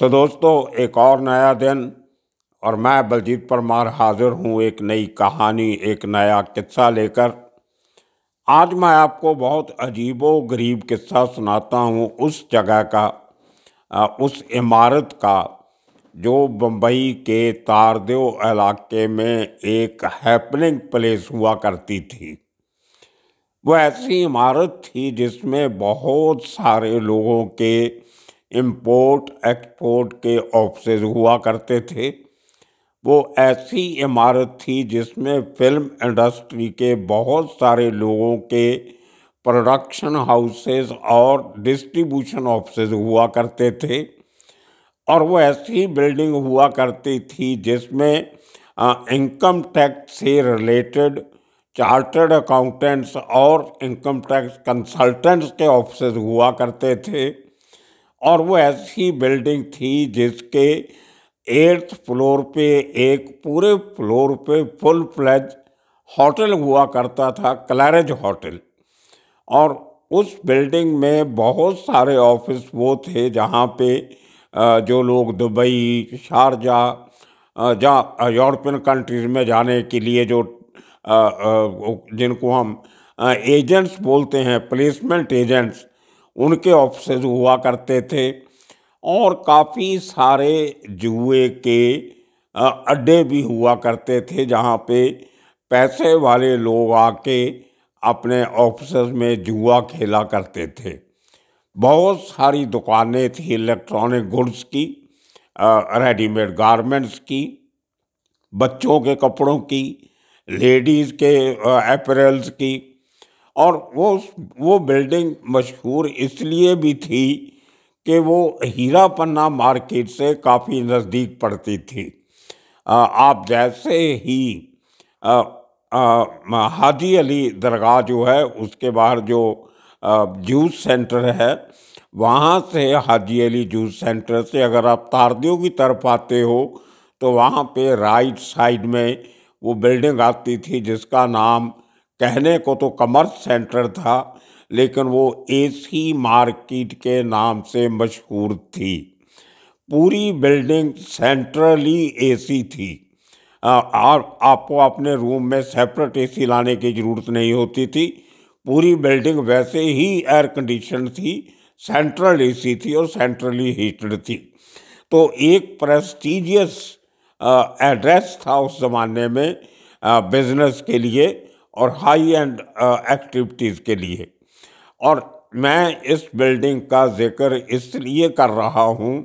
तो दोस्तों एक और नया दिन और मैं बलजीत परमार हाजिर हूँ एक नई कहानी एक नया किस्सा लेकर आज मैं आपको बहुत अजीबो गरीब किस्सा सुनाता हूँ उस जगह का उस इमारत का जो बम्बई के तारदेव इलाके में एक हैपनिंग प्लेस हुआ करती थी वो ऐसी इमारत थी जिसमें बहुत सारे लोगों के इम्पोर्ट एक्सपोर्ट के ऑफिस हुआ करते थे वो ऐसी इमारत थी जिसमें फिल्म इंडस्ट्री के बहुत सारे लोगों के प्रोडक्शन हाउसेस और डिस्ट्रीब्यूशन ऑफिस हुआ करते थे और वो ऐसी बिल्डिंग हुआ करती थी जिसमें इनकम टैक्स से रिलेटेड चार्टर्ड अकाउंटेंट्स और इनकम टैक्स कंसल्टेंट्स के ऑफिस हुआ करते थे और वो ऐसी बिल्डिंग थी जिसके एट्थ फ्लोर पे एक पूरे फ्लोर पे फुल फ्लैज होटल हुआ करता था क्लैरज होटल और उस बिल्डिंग में बहुत सारे ऑफिस वो थे जहाँ पे जो लोग दुबई शारजा जहाँ यूरोपियन कंट्रीज में जाने के लिए जो जिनको हम एजेंट्स बोलते हैं प्लेसमेंट एजेंट्स उनके ऑफिस हुआ करते थे और काफ़ी सारे जुए के अड्डे भी हुआ करते थे जहाँ पे पैसे वाले लोग आके अपने ऑफिस में जुआ खेला करते थे बहुत सारी दुकानें थी इलेक्ट्रॉनिक गुड्स की रेडीमेड गारमेंट्स की बच्चों के कपड़ों की लेडीज़ के अप्रेल्स की और वो वो बिल्डिंग मशहूर इसलिए भी थी कि वो हीरा पन्ना मार्केट से काफ़ी नज़दीक पड़ती थी आ, आप जैसे ही हाजी अली दरगाह जो है उसके बाहर जो जूस सेंटर है वहाँ से हाजी अली जूस सेंटर से अगर आप तारदियों की तरफ आते हो तो वहाँ पे राइट साइड में वो बिल्डिंग आती थी जिसका नाम कहने को तो कमर्स सेंटर था लेकिन वो एसी मार्केट के नाम से मशहूर थी पूरी बिल्डिंग सेंट्रली एसी थी और आपको अपने रूम में सेपरेट एसी लाने की ज़रूरत नहीं होती थी पूरी बिल्डिंग वैसे ही एयर कंडीशन थी सेंट्रल एसी थी और सेंट्रली हीटेड थी तो एक प्रेस्टिजियस एड्रेस था उस ज़माने में बिजनेस के लिए और हाई एंड एक्टिविटीज़ के लिए और मैं इस बिल्डिंग का जिक्र इसलिए कर रहा हूँ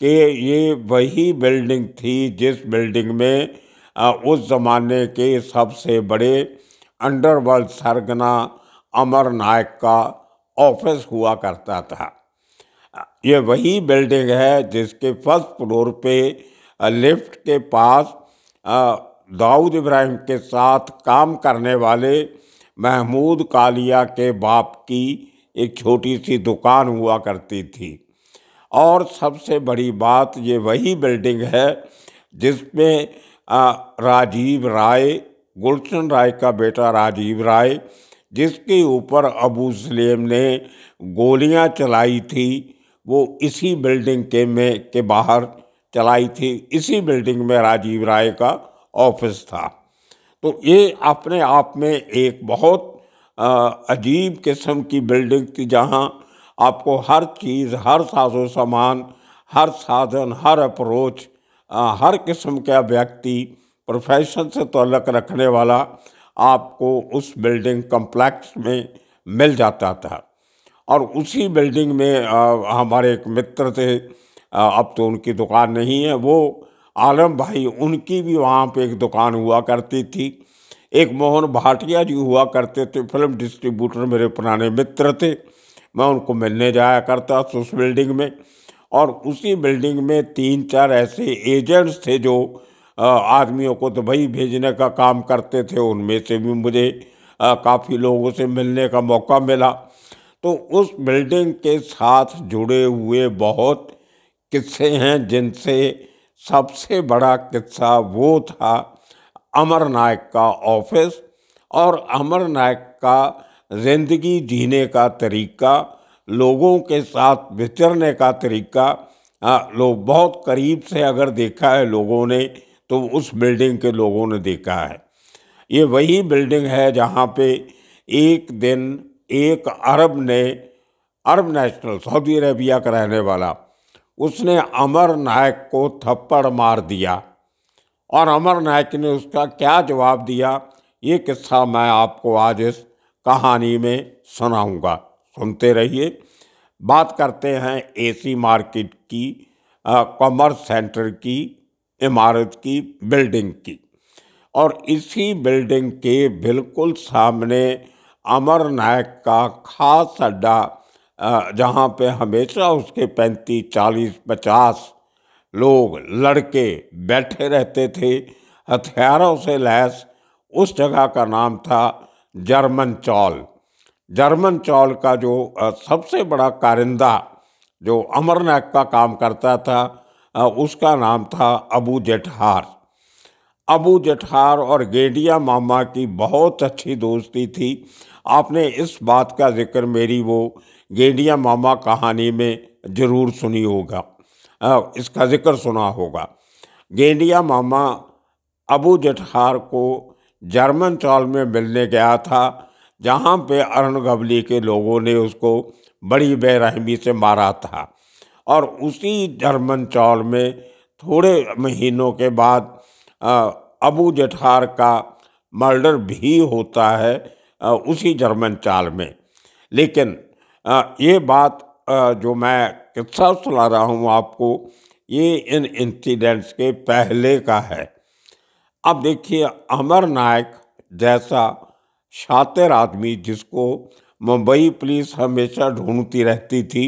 कि ये वही बिल्डिंग थी जिस बिल्डिंग में आ, uh, उस ज़माने के सबसे बड़े अंडरवर्ल्ड सरगना अमर नायक का ऑफिस हुआ करता था ये वही बिल्डिंग है जिसके फर्स्ट फ्लोर पे लिफ्ट uh, के पास uh, दाऊद इब्राहिम के साथ काम करने वाले महमूद कालिया के बाप की एक छोटी सी दुकान हुआ करती थी और सबसे बड़ी बात ये वही बिल्डिंग है जिसमें राजीव राय गुलशन राय का बेटा राजीव राय जिसके ऊपर अबू सलेम ने गोलियां चलाई थी वो इसी बिल्डिंग के में के बाहर चलाई थी इसी बिल्डिंग में राजीव राय का ऑफिस था तो ये अपने आप में एक बहुत अजीब किस्म की बिल्डिंग थी जहाँ आपको हर चीज़ हर साजो सामान हर साधन हर अप्रोच हर किस्म का व्यक्ति प्रोफेशन से तल्लक रखने वाला आपको उस बिल्डिंग कम्प्लेक्स में मिल जाता था और उसी बिल्डिंग में आ, हमारे एक मित्र थे आ, अब तो उनकी दुकान नहीं है वो आलम भाई उनकी भी वहाँ पे एक दुकान हुआ करती थी एक मोहन भाटिया जी हुआ करते थे फिल्म डिस्ट्रीब्यूटर मेरे पुराने मित्र थे मैं उनको मिलने जाया करता था उस बिल्डिंग में और उसी बिल्डिंग में तीन चार ऐसे एजेंट्स थे जो आदमियों को दुबई भेजने का काम करते थे उनमें से भी मुझे काफ़ी लोगों से मिलने का मौका मिला तो उस बिल्डिंग के साथ जुड़े हुए बहुत किस्से हैं जिनसे सबसे बड़ा किस्सा वो था अमर नायक का ऑफिस और अमर नायक का जिंदगी जीने का तरीका लोगों के साथ विचरने का तरीका हाँ, लोग बहुत करीब से अगर देखा है लोगों ने तो उस बिल्डिंग के लोगों ने देखा है ये वही बिल्डिंग है जहाँ पे एक दिन एक अरब ने अरब नेशनल सऊदी अरेबिया का रहने वाला उसने अमर नायक को थप्पड़ मार दिया और अमर नायक ने उसका क्या जवाब दिया ये किस्सा मैं आपको आज इस कहानी में सुनाऊंगा सुनते रहिए बात करते हैं एसी मार्केट की कॉमर्स सेंटर की इमारत की बिल्डिंग की और इसी बिल्डिंग के बिल्कुल सामने अमर नायक का खास अड्डा जहाँ पे हमेशा उसके पैंतीस चालीस पचास लोग लड़के बैठे रहते थे हथियारों से लैस उस जगह का नाम था जर्मन चौल जर्मन चौल का जो सबसे बड़ा कारिंदा जो अमरनाथ का काम करता था उसका नाम था अबू जेठार अबू जेठार और गेडिया मामा की बहुत अच्छी दोस्ती थी आपने इस बात का जिक्र मेरी वो गेंडिया मामा कहानी में ज़रूर सुनी होगा इसका ज़िक्र सुना होगा गेंडिया मामा अबू जठहार को जर्मन चौल में मिलने गया था जहाँ पे गवली के लोगों ने उसको बड़ी बेरहमी से मारा था और उसी जर्मन चौल में थोड़े महीनों के बाद अबू जठार का मर्डर भी होता है उसी जर्मन चाल में लेकिन ये बात जो मैं किस्सा सुना रहा हूँ आपको ये इन इंसिडेंट्स के पहले का है अब देखिए अमर नायक जैसा शातिर आदमी जिसको मुंबई पुलिस हमेशा ढूंढती रहती थी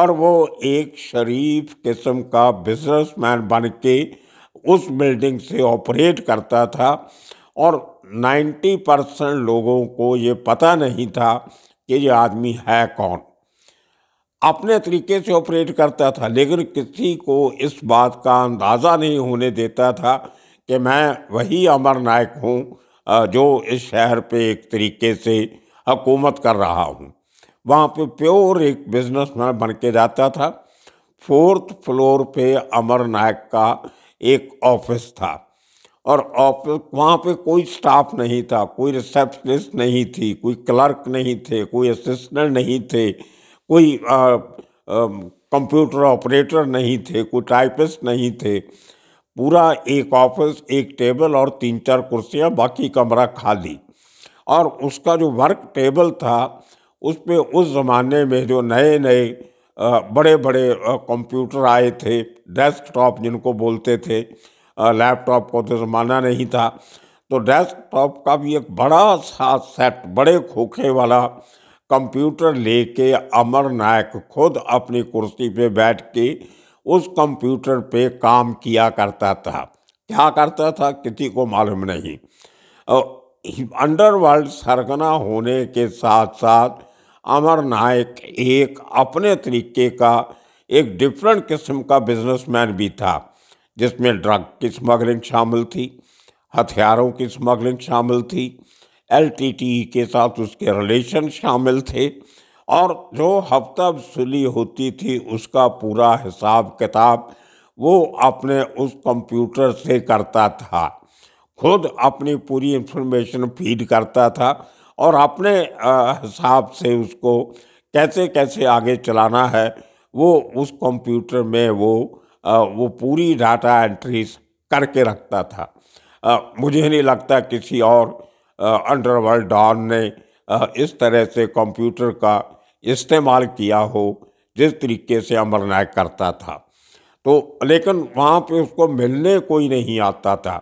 और वो एक शरीफ किस्म का बिजनेसमैन बन के उस बिल्डिंग से ऑपरेट करता था और 90 परसेंट लोगों को ये पता नहीं था कि ये आदमी है कौन अपने तरीके से ऑपरेट करता था लेकिन किसी को इस बात का अंदाज़ा नहीं होने देता था कि मैं वही अमर नायक हूँ जो इस शहर पे एक तरीके से हुकूमत कर रहा हूँ वहाँ पे प्योर एक बिजनेसमैन बन के जाता था फोर्थ फ्लोर पे अमर नायक का एक ऑफिस था और ऑफिस वहाँ पे कोई स्टाफ नहीं था कोई रिसेप्शनिस्ट नहीं थी कोई क्लर्क नहीं थे कोई असिस्टेंट नहीं थे कोई कंप्यूटर ऑपरेटर नहीं थे कोई टाइपिस्ट नहीं थे पूरा एक ऑफिस एक टेबल और तीन चार कुर्सियाँ बाकी कमरा खाली और उसका जो वर्क टेबल था उस पर उस ज़माने में जो नए नए बड़े बड़े कंप्यूटर आए थे डेस्कटॉप जिनको बोलते थे लैपटॉप को तो ज़माना नहीं था तो डेस्कटॉप का भी एक बड़ा सा सेट बड़े खोखे वाला कंप्यूटर लेके अमर नायक खुद अपनी कुर्सी पे बैठ के उस कंप्यूटर पे काम किया करता था क्या करता था किसी को मालूम नहीं अंडरवर्ल्ड सरगना होने के साथ साथ अमर नायक एक अपने तरीके का एक डिफरेंट किस्म का बिजनेसमैन भी था जिसमें ड्रग की स्मगलिंग शामिल थी हथियारों की स्मगलिंग शामिल थी एल के साथ उसके रिलेशन शामिल थे और जो हफ्ता वसूली होती थी उसका पूरा हिसाब किताब वो अपने उस कंप्यूटर से करता था खुद अपनी पूरी इंफॉर्मेशन फीड करता था और अपने हिसाब से उसको कैसे कैसे आगे चलाना है वो उस कंप्यूटर में वो वो पूरी डाटा एंट्रीज करके रखता था मुझे नहीं लगता किसी और अंडरवर्ल्ड डॉन ने इस तरह से कंप्यूटर का इस्तेमाल किया हो जिस तरीके से नायक करता था तो लेकिन वहाँ पे उसको मिलने कोई नहीं आता था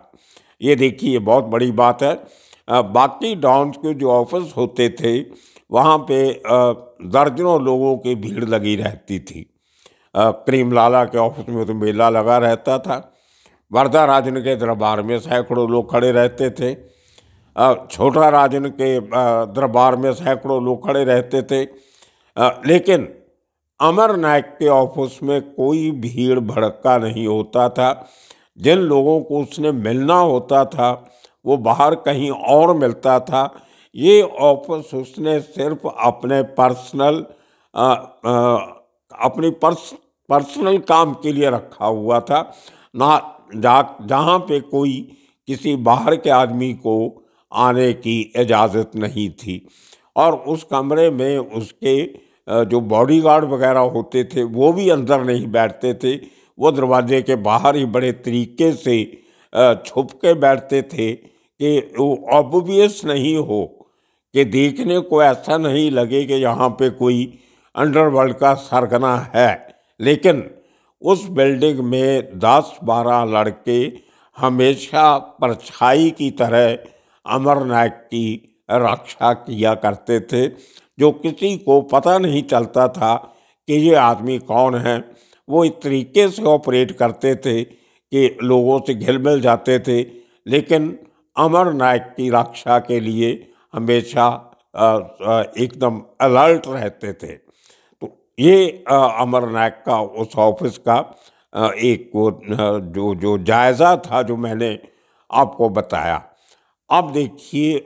ये देखिए बहुत बड़ी बात है बाकी डॉन्स के जो ऑफिस होते थे वहाँ पे दर्जनों लोगों की भीड़ लगी रहती थी प्रेम लाला के ऑफिस में तो मेला लगा रहता था वर्धा राजन के दरबार में सैकड़ों लोग खड़े रहते थे छोटा राजन के दरबार में सैकड़ों लोग खड़े रहते थे लेकिन अमर नायक के ऑफिस में कोई भीड़ भड़का नहीं होता था जिन लोगों को उसने मिलना होता था वो बाहर कहीं और मिलता था ये ऑफिस उसने सिर्फ अपने पर्सनल अपनी पर्स पर्सनल काम के लिए रखा हुआ था ना जा जहाँ पे कोई किसी बाहर के आदमी को आने की इजाज़त नहीं थी और उस कमरे में उसके जो बॉडीगार्ड वगैरह होते थे वो भी अंदर नहीं बैठते थे वो दरवाजे के बाहर ही बड़े तरीके से छुप के बैठते थे कि वो ऑब्वियस नहीं हो कि देखने को ऐसा नहीं लगे कि यहाँ पे कोई अंडरवर्ल्ड का सरगना है लेकिन उस बिल्डिंग में दस बारह लड़के हमेशा परछाई की तरह अमरनाथ की रक्षा किया करते थे जो किसी को पता नहीं चलता था कि ये आदमी कौन है वो इस तरीके से ऑपरेट करते थे कि लोगों से घिल मिल जाते थे लेकिन अमर नायक की रक्षा के लिए हमेशा एकदम अलर्ट रहते थे ये अमरनाथ का उस ऑफिस का एक वो जो जो जायज़ा था जो मैंने आपको बताया अब देखिए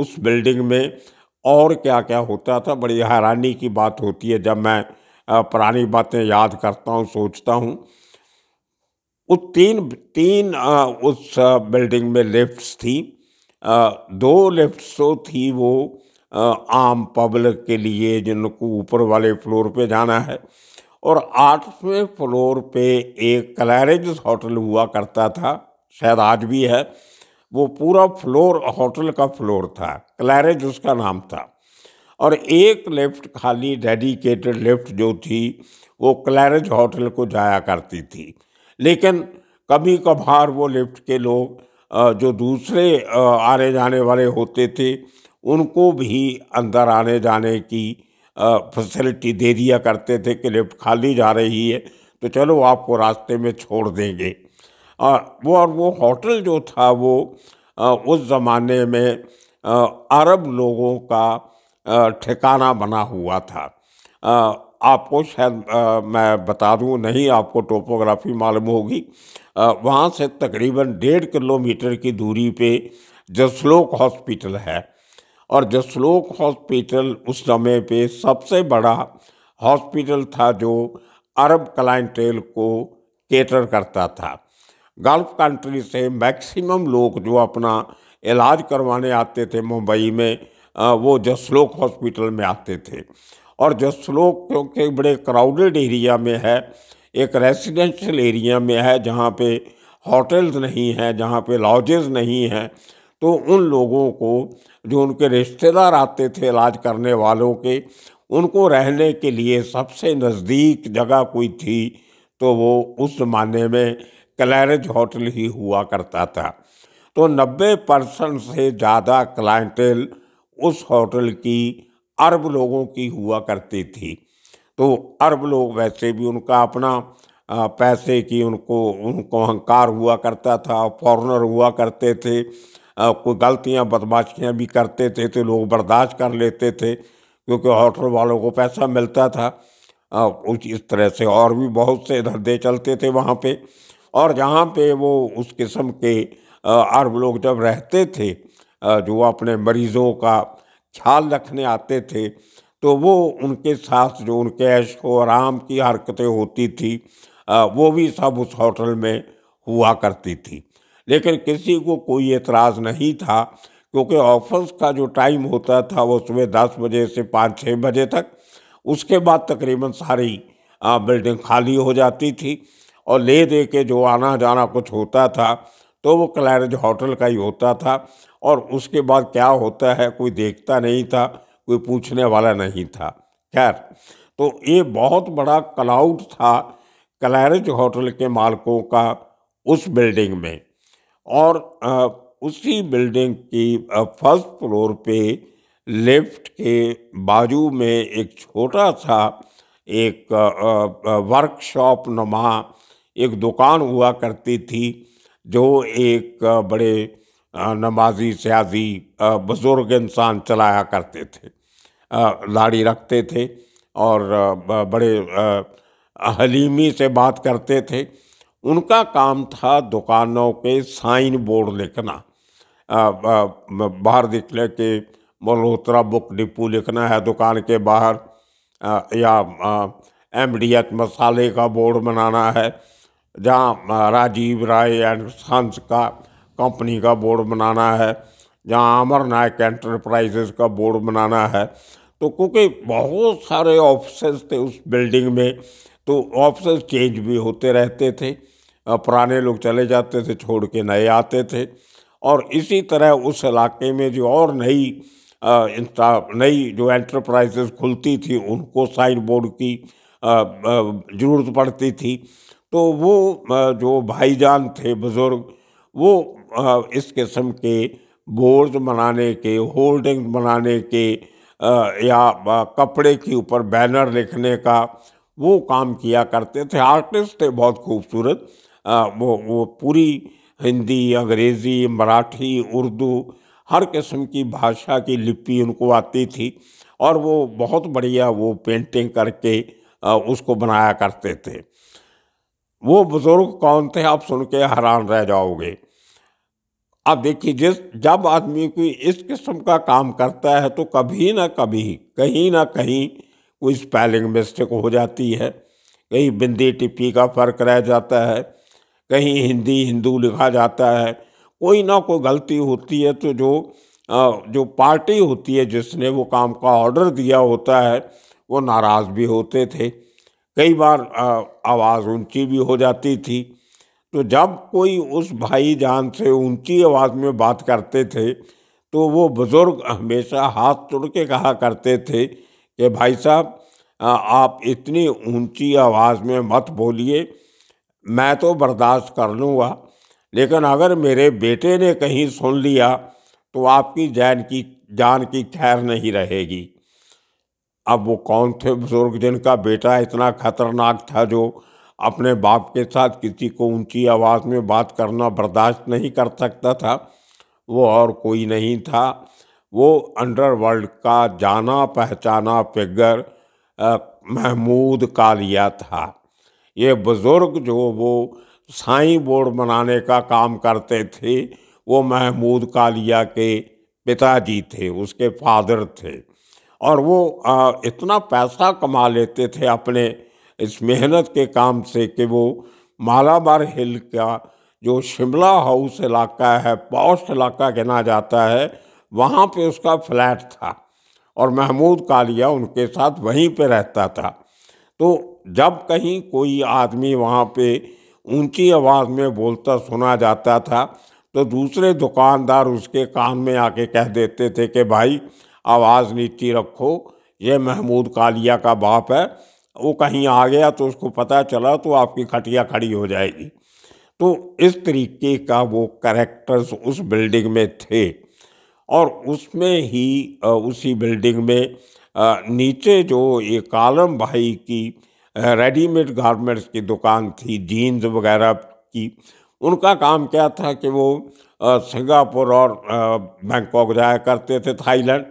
उस बिल्डिंग में और क्या क्या होता था बड़ी हैरानी की बात होती है जब मैं पुरानी बातें याद करता हूँ सोचता हूँ उस तीन तीन उस बिल्डिंग में लिफ्ट्स थी दो लिफ्ट्स तो थी वो आम पब्लिक के लिए जिनको ऊपर वाले फ्लोर पे जाना है और आठवें फ्लोर पे एक क्लैरेज होटल हुआ करता था शायद आज भी है वो पूरा फ्लोर होटल का फ्लोर था क्लैरेज उसका नाम था और एक लेफ्ट खाली डेडिकेटेड लेफ्ट जो थी वो क्लैरेज होटल को जाया करती थी लेकिन कभी कभार वो लेफ्ट के लोग जो दूसरे आने जाने वाले होते थे उनको भी अंदर आने जाने की फैसिलिटी दे दिया करते थे कि लिफ्ट खाली जा रही है तो चलो आपको रास्ते में छोड़ देंगे और वो और वो होटल जो था वो उस ज़माने में अरब लोगों का ठिकाना बना हुआ था आपको शायद मैं बता दूं नहीं आपको टोपोग्राफी मालूम होगी वहाँ से तकरीबन डेढ़ किलोमीटर की दूरी पे जसलोक हॉस्पिटल है और जसलोक हॉस्पिटल उस समय पे सबसे बड़ा हॉस्पिटल था जो अरब क्लाइंटेल को केटर करता था गल्फ कंट्री से मैक्सिमम लोग जो अपना इलाज करवाने आते थे मुंबई में वो जसलोक हॉस्पिटल में आते थे और जसलोक क्योंकि बड़े क्राउडेड एरिया में है एक रेजिडेंशियल एरिया में है जहाँ पे होटल्स नहीं हैं जहाँ पे लॉजेज नहीं हैं तो उन लोगों को जो उनके रिश्तेदार आते थे इलाज करने वालों के उनको रहने के लिए सबसे नज़दीक जगह कोई थी तो वो उस ज़माने में क्लैरज होटल ही हुआ करता था तो 90 परसेंट से ज़्यादा क्लाइंटेल उस होटल की अरब लोगों की हुआ करती थी तो अरब लोग वैसे भी उनका अपना पैसे की उनको उनको अहंकार हुआ करता था फॉरनर हुआ करते थे कोई गलतियाँ बदमाशियाँ भी करते थे तो लोग बर्दाश्त कर लेते थे क्योंकि होटल वालों को पैसा मिलता था उस इस तरह से और भी बहुत से धंधे चलते थे वहाँ पे और जहाँ पे वो उस किस्म के अरब लोग जब रहते थे जो अपने मरीज़ों का ख्याल रखने आते थे तो वो उनके साथ जो उनके ऐश व आराम की हरकतें होती थी वो भी सब उस होटल में हुआ करती थी लेकिन किसी को कोई एतराज़ नहीं था क्योंकि ऑफिस का जो टाइम होता था वो सुबह दस बजे से पाँच छः बजे तक उसके बाद तकरीबन सारी बिल्डिंग खाली हो जाती थी और ले दे के जो आना जाना कुछ होता था तो वो क्लैरज होटल का ही होता था और उसके बाद क्या होता है कोई देखता नहीं था कोई पूछने वाला नहीं था खैर तो ये बहुत बड़ा क्लाउड था क्लैरज होटल के मालकों का उस बिल्डिंग में और उसी बिल्डिंग की फर्स्ट फ्लोर पे लेफ्ट के बाजू में एक छोटा सा एक वर्कशॉप नुमा एक दुकान हुआ करती थी जो एक बड़े नमाजी सियासी बुज़ुर्ग इंसान चलाया करते थे लाड़ी रखते थे और बड़े हलीमी से बात करते थे उनका काम था दुकानों के साइन बोर्ड लिखना बाहर दिखले कि मल्होत्रा बुक डिपू लिखना है दुकान के बाहर या एम डी एच मसाले का बोर्ड बनाना है जहाँ राजीव राय एंड सन्स का कंपनी का बोर्ड बनाना है जहाँ अमर नायक एंटरप्राइजेस का बोर्ड बनाना है तो क्योंकि बहुत सारे ऑफिस थे उस बिल्डिंग में तो ऑफिस चेंज भी होते रहते थे पुराने लोग चले जाते थे छोड़ के नए आते थे और इसी तरह उस इलाके में जो और नई इंस्टा नई जो एंटरप्राइजेस खुलती थी उनको साइन बोर्ड की ज़रूरत पड़ती थी तो वो जो भाईजान थे बुज़ुर्ग वो इस किस्म के बोर्ड बनाने के होल्डिंग बनाने के या कपड़े के ऊपर बैनर लिखने का वो काम किया करते थे आर्टिस्ट थे बहुत खूबसूरत वो वो पूरी हिंदी अंग्रेज़ी मराठी उर्दू हर किस्म की भाषा की लिपि उनको आती थी और वो बहुत बढ़िया वो पेंटिंग करके उसको बनाया करते थे वो बुज़ुर्ग कौन थे आप सुन के हैरान रह जाओगे अब देखिए जिस जब आदमी कोई इस किस्म का काम करता है तो कभी ना कभी कहीं ना कहीं कोई स्पेलिंग मिस्टेक हो जाती है कहीं बिंदी टिप्पी का फ़र्क रह जाता है कहीं हिंदी हिंदू लिखा जाता है कोई ना कोई गलती होती है तो जो जो पार्टी होती है जिसने वो काम का ऑर्डर दिया होता है वो नाराज़ भी होते थे कई बार आवाज़ ऊंची भी हो जाती थी तो जब कोई उस भाई जान से ऊंची आवाज़ में बात करते थे तो वो बुज़ुर्ग हमेशा हाथ तोड़ के कहा करते थे कि भाई साहब आप इतनी ऊंची आवाज़ में मत बोलिए मैं तो बर्दाश्त कर लूँगा लेकिन अगर मेरे बेटे ने कहीं सुन लिया तो आपकी जैन की जान की खैर नहीं रहेगी अब वो कौन थे बुजुर्ग जिनका बेटा इतना खतरनाक था जो अपने बाप के साथ किसी को ऊंची आवाज़ में बात करना बर्दाश्त नहीं कर सकता था वो और कोई नहीं था वो अंडरवर्ल्ड का जाना पहचाना फिगर महमूद कालिया था ये बुज़ुर्ग जो वो साईं बोर्ड बनाने का काम करते थे वो महमूद कालिया के पिताजी थे उसके फादर थे और वो इतना पैसा कमा लेते थे अपने इस मेहनत के काम से कि वो मालाबार हिल का जो शिमला हाउस इलाका है पौष इलाका गिना जाता है वहाँ पे उसका फ्लैट था और महमूद कालिया उनके साथ वहीं पे रहता था तो जब कहीं कोई आदमी वहाँ पे ऊंची आवाज़ में बोलता सुना जाता था तो दूसरे दुकानदार उसके कान में आके कह देते थे कि भाई आवाज़ नीची रखो ये महमूद कालिया का बाप है वो कहीं आ गया तो उसको पता चला तो आपकी खटिया खड़ी हो जाएगी तो इस तरीके का वो करेक्टर्स उस बिल्डिंग में थे और उसमें ही उसी बिल्डिंग में नीचे जो ये कालम भाई की रेडीमेड गारमेंट्स की दुकान थी जीन्स वगैरह की उनका काम क्या था कि वो सिंगापुर और बैंकॉक जाया करते थे थाईलैंड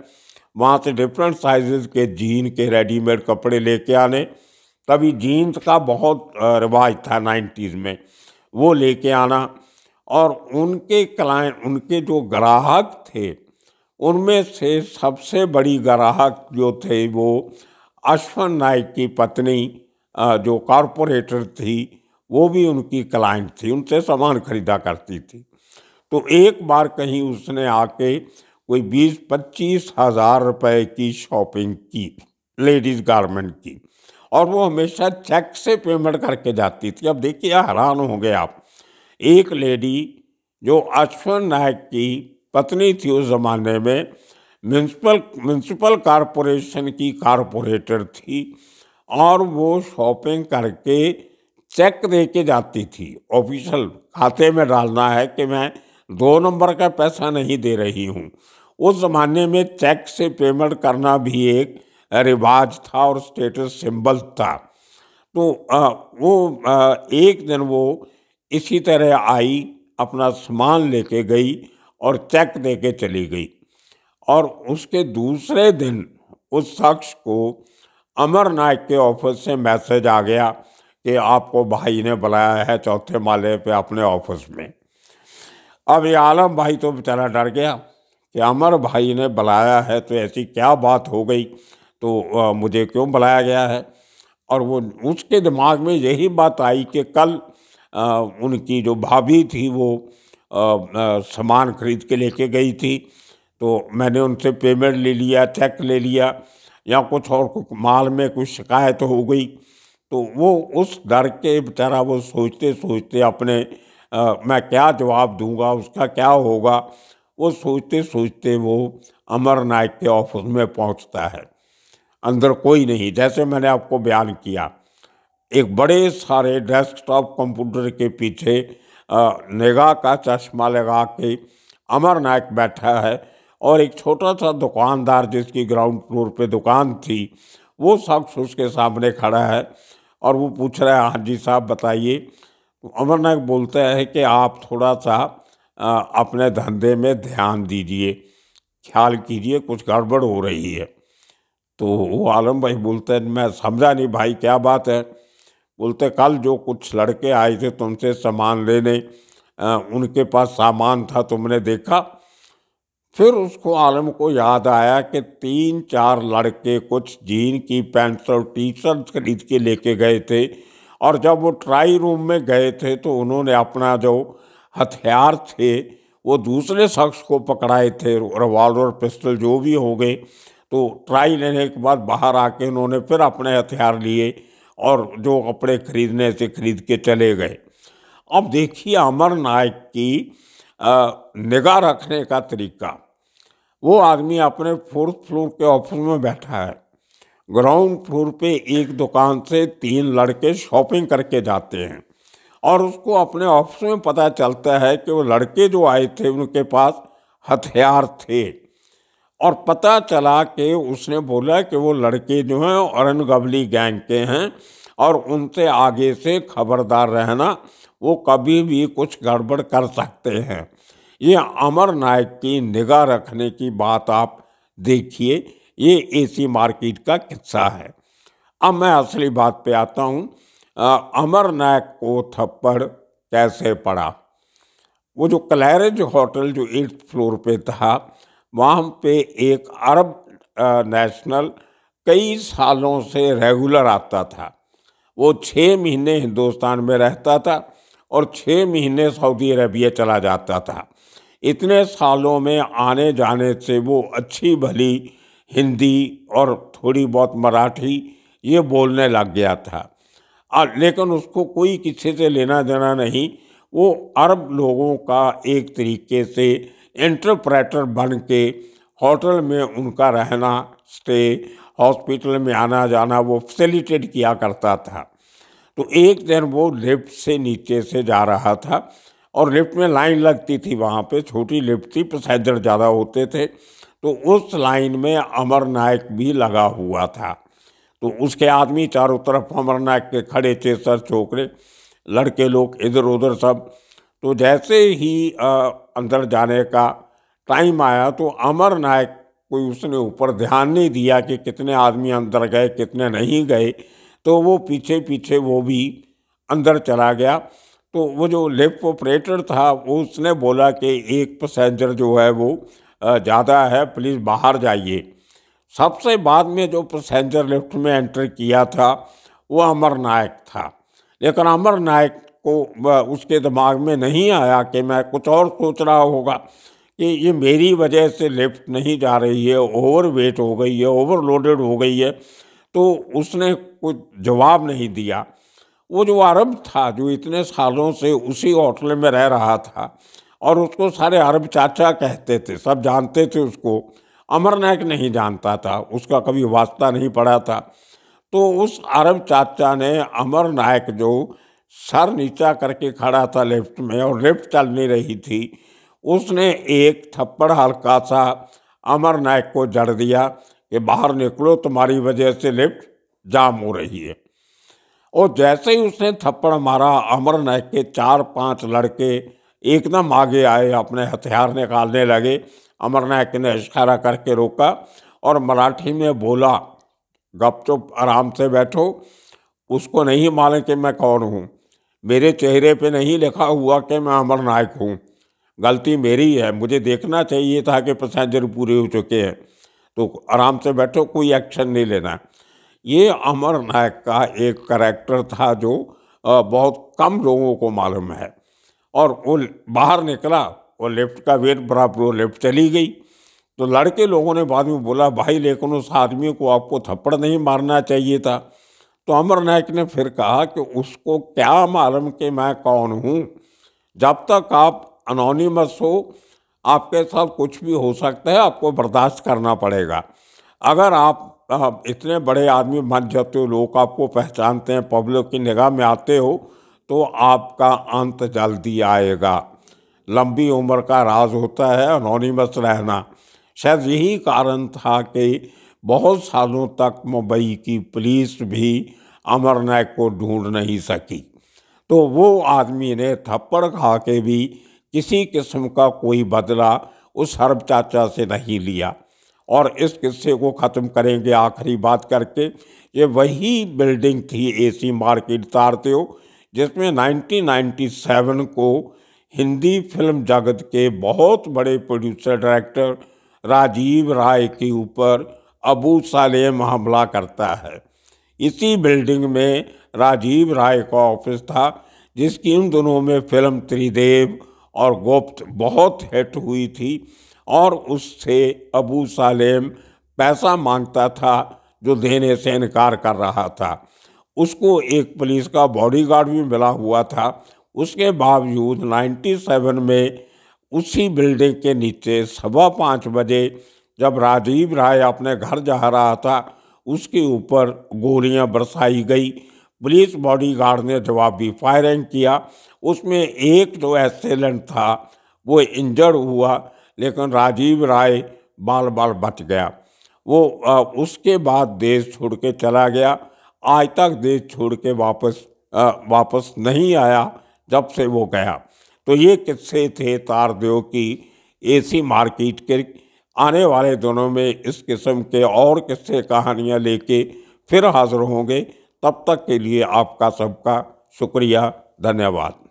वहाँ से डिफरेंट साइजेस के जीन के रेडीमेड कपड़े लेके आने तभी जीन्स का बहुत रिवाज था नाइन्टीज़ में वो लेके आना और उनके क्लाइंट उनके जो ग्राहक थे उनमें से सबसे बड़ी ग्राहक जो थे वो अश्वन नायक की पत्नी जो कॉरपोरेटर थी वो भी उनकी क्लाइंट थी उनसे सामान खरीदा करती थी तो एक बार कहीं उसने आके कोई बीस पच्चीस हजार रुपए की शॉपिंग की लेडीज़ गारमेंट की और वो हमेशा चेक से पेमेंट करके जाती थी अब देखिए हैरान हो गए आप एक लेडी जो अश्वन नायक की पत्नी थी उस ज़माने में म्यूनसिपल म्यूनसिपल कॉरपोरेशन की कारपोरेटर थी और वो शॉपिंग करके चेक दे के जाती थी ऑफिशियल खाते में डालना है कि मैं दो नंबर का पैसा नहीं दे रही हूँ उस ज़माने में चेक से पेमेंट करना भी एक रिवाज था और स्टेटस सिंबल था तो आ, वो आ, एक दिन वो इसी तरह आई अपना सामान लेके गई और चेक दे के चली गई और उसके दूसरे दिन उस शख्स को अमर नायक के ऑफिस से मैसेज आ गया कि आपको भाई ने बुलाया है चौथे माले पे अपने ऑफिस में अब ये आलम भाई तो बेचारा डर गया कि अमर भाई ने बुलाया है तो ऐसी क्या बात हो गई तो आ, मुझे क्यों बुलाया गया है और वो उसके दिमाग में यही बात आई कि कल आ, उनकी जो भाभी थी वो सामान खरीद के लेके गई थी तो मैंने उनसे पेमेंट ले लिया चेक ले लिया या कुछ और कुछ माल में कुछ शिकायत हो गई तो वो उस डर के बेचारा वो सोचते सोचते अपने आ, मैं क्या जवाब दूंगा उसका क्या होगा वो सोचते सोचते वो अमर नायक के ऑफिस में पहुंचता है अंदर कोई नहीं जैसे मैंने आपको बयान किया एक बड़े सारे डेस्कटॉप कंप्यूटर के पीछे निगाह का चश्मा लगा के अमर नायक बैठा है और एक छोटा सा दुकानदार जिसकी ग्राउंड फ्लोर पे दुकान थी वो शख्स उसके सामने खड़ा है और वो पूछ रहा है हाँ जी साहब बताइए अमर नायक बोलते हैं कि आप थोड़ा सा अपने धंधे में ध्यान दीजिए ख्याल कीजिए कुछ गड़बड़ हो रही है तो वो आलम भाई बोलते हैं मैं समझा नहीं भाई क्या बात है बोलते कल जो कुछ लड़के आए थे तुमसे सामान लेने आ, उनके पास सामान था तुमने देखा फिर उसको आलम को याद आया कि तीन चार लड़के कुछ जीन की पैंट्स और टी शर्ट खरीद के लेके गए थे और जब वो ट्राई रूम में गए थे तो उन्होंने अपना जो हथियार थे वो दूसरे शख्स को पकड़ाए थे रिवॉल्वर पिस्टल जो भी हो गए तो ट्राई लेने के बाद बाहर आके उन्होंने फिर अपने हथियार लिए और जो कपड़े खरीदने से खरीद के चले गए अब देखिए अमर नायक की निगाह रखने का तरीका वो आदमी अपने फोर्थ फ्लोर के ऑफिस में बैठा है ग्राउंड फ्लोर पे एक दुकान से तीन लड़के शॉपिंग करके जाते हैं और उसको अपने ऑफिस में पता चलता है कि वो लड़के जो आए थे उनके पास हथियार थे और पता चला कि उसने बोला कि वो लड़के जो हैं औरन गवली गैंग के हैं और उनसे आगे से खबरदार रहना वो कभी भी कुछ गड़बड़ कर सकते हैं ये अमर नायक की निगाह रखने की बात आप देखिए ये एसी मार्केट का किस्सा है अब मैं असली बात पे आता हूँ अमर नायक को थप्पड़ कैसे पड़ा वो जो क्लैरेज होटल जो एट्थ फ्लोर पे था वहाँ पे एक अरब नेशनल कई सालों से रेगुलर आता था वो छः महीने हिंदुस्तान में रहता था और छः महीने सऊदी अरबिया चला जाता था इतने सालों में आने जाने से वो अच्छी भली हिंदी और थोड़ी बहुत मराठी ये बोलने लग गया था लेकिन उसको कोई किसी से लेना देना नहीं वो अरब लोगों का एक तरीके से इंटरप्रेटर बन के होटल में उनका रहना स्टे हॉस्पिटल में आना जाना वो फैसिलिटेट किया करता था तो एक दिन वो लिफ्ट से नीचे से जा रहा था और लिफ्ट में लाइन लगती थी वहाँ पे छोटी लिफ्ट थी पैसेंजर ज़्यादा होते थे तो उस लाइन में अमर नायक भी लगा हुआ था तो उसके आदमी चारों तरफ अमर नायक के खड़े थे सर छोकरे लड़के लोग इधर उधर सब तो जैसे ही आ, अंदर जाने का टाइम आया तो अमर नायक कोई उसने ऊपर ध्यान नहीं दिया कि कितने आदमी अंदर गए कितने नहीं गए तो वो पीछे पीछे वो भी अंदर चला गया तो वो जो लिफ्ट ऑपरेटर था वो उसने बोला कि एक पैसेंजर जो है वो ज़्यादा है प्लीज़ बाहर जाइए सबसे बाद में जो पैसेंजर लिफ्ट में एंटर किया था वो अमर नायक था लेकिन अमर नायक को उसके दिमाग में नहीं आया कि मैं कुछ और सोच रहा होगा कि ये मेरी वजह से लिफ्ट नहीं जा रही है ओवर वेट हो गई है ओवरलोडेड हो गई है तो उसने कुछ जवाब नहीं दिया वो जो अरब था जो इतने सालों से उसी होटल में रह रहा था और उसको सारे अरब चाचा कहते थे सब जानते थे उसको अमर नायक नहीं जानता था उसका कभी वास्ता नहीं पड़ा था तो उस अरब चाचा ने अमर नायक जो सर नीचा करके खड़ा था लेफ्ट में और लेफ्ट चल नहीं रही थी उसने एक थप्पड़ हल्का सा अमर नायक को जड़ दिया कि बाहर निकलो तुम्हारी वजह से लिफ्ट जाम हो रही है और जैसे ही उसने थप्पड़ मारा अमर नायक के चार पांच लड़के एकदम आगे आए अपने हथियार निकालने लगे अमर नायक ने इशारा करके रोका और मराठी में बोला गपचुप आराम से बैठो उसको नहीं माने कि मैं कौन हूँ मेरे चेहरे पे नहीं लिखा हुआ कि मैं अमर नायक हूँ गलती मेरी है मुझे देखना चाहिए था कि पैसेंजर पूरे हो चुके हैं तो आराम से बैठो कोई एक्शन नहीं लेना ये अमर नायक का एक करैक्टर था जो बहुत कम लोगों को मालूम है और वो बाहर निकला वो लेफ़्ट का वेट बराबर वो लेफ्ट चली गई तो लड़के लोगों ने बाद में बोला भाई लेकिन उस आदमी को आपको थप्पड़ नहीं मारना चाहिए था तो अमर नायक ने फिर कहा कि उसको क्या मालूम कि मैं कौन हूँ जब तक आप अनोनीमस हो आपके साथ कुछ भी हो सकता है आपको बर्दाश्त करना पड़ेगा अगर आप इतने बड़े आदमी बन जाते हो लोग आपको पहचानते हैं पब्लिक की निगाह में आते हो तो आपका अंत जल्दी आएगा लंबी उम्र का राज होता है अनोनीमस रहना शायद यही कारण था कि बहुत सालों तक मुंबई की पुलिस भी अमर नायक को ढूंढ नहीं सकी तो वो आदमी ने थप्पड़ खा के भी किसी किस्म का कोई बदला उस हरब चाचा से नहीं लिया और इस किस्से को ख़त्म करेंगे आखिरी बात करके ये वही बिल्डिंग थी एसी मार्केट तारते हो जिसमें 1997 को हिंदी फिल्म जगत के बहुत बड़े प्रोड्यूसर डायरेक्टर राजीव राय के ऊपर अबू सालेम हमला करता है इसी बिल्डिंग में राजीव राय का ऑफिस था जिसकी उन दोनों में फिल्म त्रिदेव और गुप्त बहुत हिट हुई थी और उससे अबू सालेम पैसा मांगता था जो देने से इनकार कर रहा था उसको एक पुलिस का बॉडीगार्ड भी मिला हुआ था उसके बावजूद 97 में उसी बिल्डिंग के नीचे सवा पाँच बजे जब राजीव राय अपने घर जा रहा था उसके ऊपर गोलियां बरसाई गई पुलिस बॉडीगार्ड ने जवाबी फायरिंग किया उसमें एक जो एक्सीडेंट था वो इंजर्ड हुआ लेकिन राजीव राय बाल बाल बच गया वो आ, उसके बाद देश छोड़ के चला गया आज तक देश छोड़ के वापस आ, वापस नहीं आया जब से वो गया तो ये किस्से थे तारदेव की एसी मार्केट के आने वाले दिनों में इस किस्म के और किस्से कहानियाँ लेके फिर हाजिर होंगे तब तक के लिए आपका सबका शुक्रिया धन्यवाद